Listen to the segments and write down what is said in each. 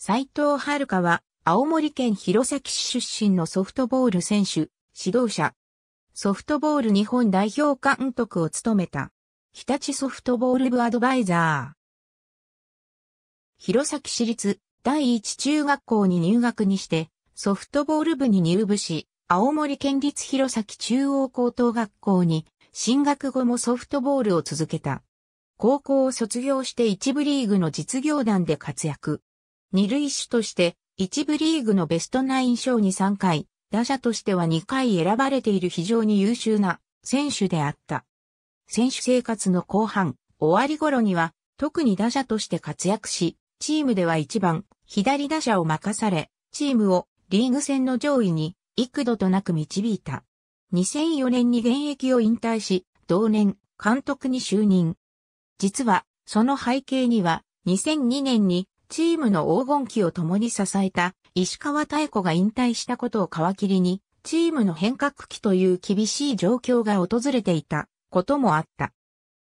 斎藤遥は、青森県弘前市出身のソフトボール選手、指導者。ソフトボール日本代表監督を務めた。日立ソフトボール部アドバイザー。弘前市立第一中学校に入学にして、ソフトボール部に入部し、青森県立弘前中央高等学校に進学後もソフトボールを続けた。高校を卒業して一部リーグの実業団で活躍。二塁手として、一部リーグのベストナイン賞に3回、打者としては2回選ばれている非常に優秀な選手であった。選手生活の後半、終わり頃には、特に打者として活躍し、チームでは一番、左打者を任され、チームをリーグ戦の上位に幾度となく導いた。2004年に現役を引退し、同年、監督に就任。実は、その背景には、2002年にチームの黄金期を共に支えた石川妙子が引退したことを皮切りに、チームの変革期という厳しい状況が訪れていたこともあった。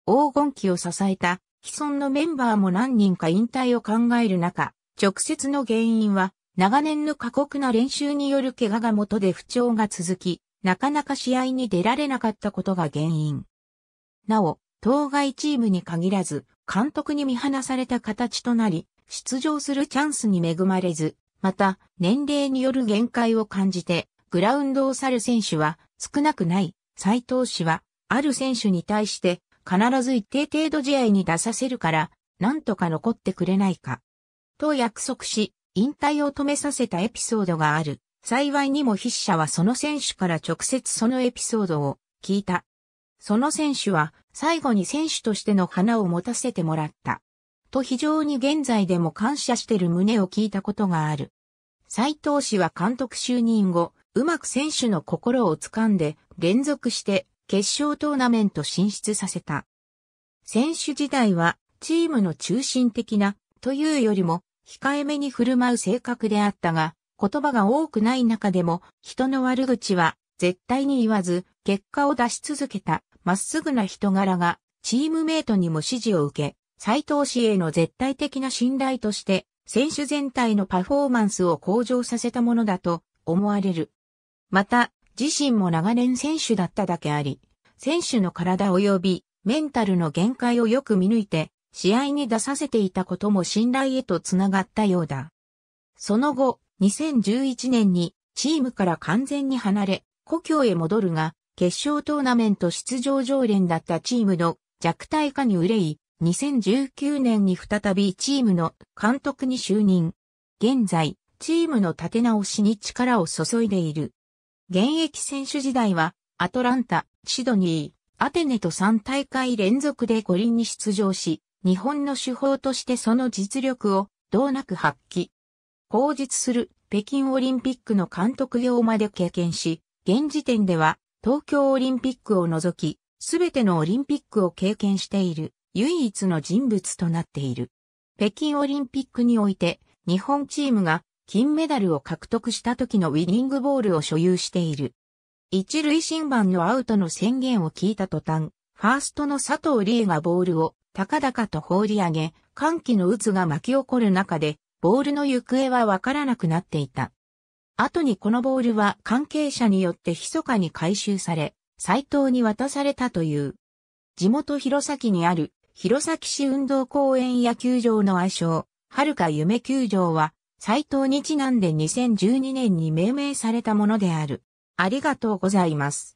黄金期を支えた既存のメンバーも何人か引退を考える中、直接の原因は長年の過酷な練習による怪我が元で不調が続き、なかなか試合に出られなかったことが原因。なお、当該チームに限らず、監督に見放された形となり、出場するチャンスに恵まれず、また、年齢による限界を感じて、グラウンドを去る選手は少なくない。斎藤氏は、ある選手に対して、必ず一定程度試合に出させるから、なんとか残ってくれないか。と約束し、引退を止めさせたエピソードがある。幸いにも筆者はその選手から直接そのエピソードを聞いた。その選手は最後に選手としての花を持たせてもらった。と非常に現在でも感謝してる旨を聞いたことがある。斎藤氏は監督就任後、うまく選手の心を掴んで、連続して決勝トーナメント進出させた。選手時代はチームの中心的なというよりも控えめに振る舞う性格であったが、言葉が多くない中でも人の悪口は絶対に言わず結果を出し続けたまっすぐな人柄がチームメイトにも支持を受け、斎藤氏への絶対的な信頼として、選手全体のパフォーマンスを向上させたものだと思われる。また、自身も長年選手だっただけあり、選手の体及びメンタルの限界をよく見抜いて、試合に出させていたことも信頼へとつながったようだ。その後、2011年にチームから完全に離れ、故郷へ戻るが、決勝トーナメント出場常連だったチームの弱体化に憂い、2019年に再びチームの監督に就任。現在、チームの立て直しに力を注いでいる。現役選手時代は、アトランタ、シドニー、アテネと3大会連続で五輪に出場し、日本の手法としてその実力を、どうなく発揮。後日する北京オリンピックの監督業まで経験し、現時点では東京オリンピックを除き、すべてのオリンピックを経験している。唯一の人物となっている。北京オリンピックにおいて、日本チームが金メダルを獲得した時のウィニングボールを所有している。一塁審判のアウトの宣言を聞いた途端、ファーストの佐藤理恵がボールを高々と放り上げ、歓喜の渦が巻き起こる中で、ボールの行方はわからなくなっていた。後にこのボールは関係者によって密かに回収され、斎藤に渡されたという。地元弘前にある弘前市運動公園野球場の愛称、はるか夢球場は、斎藤にちなんで2012年に命名されたものである。ありがとうございます。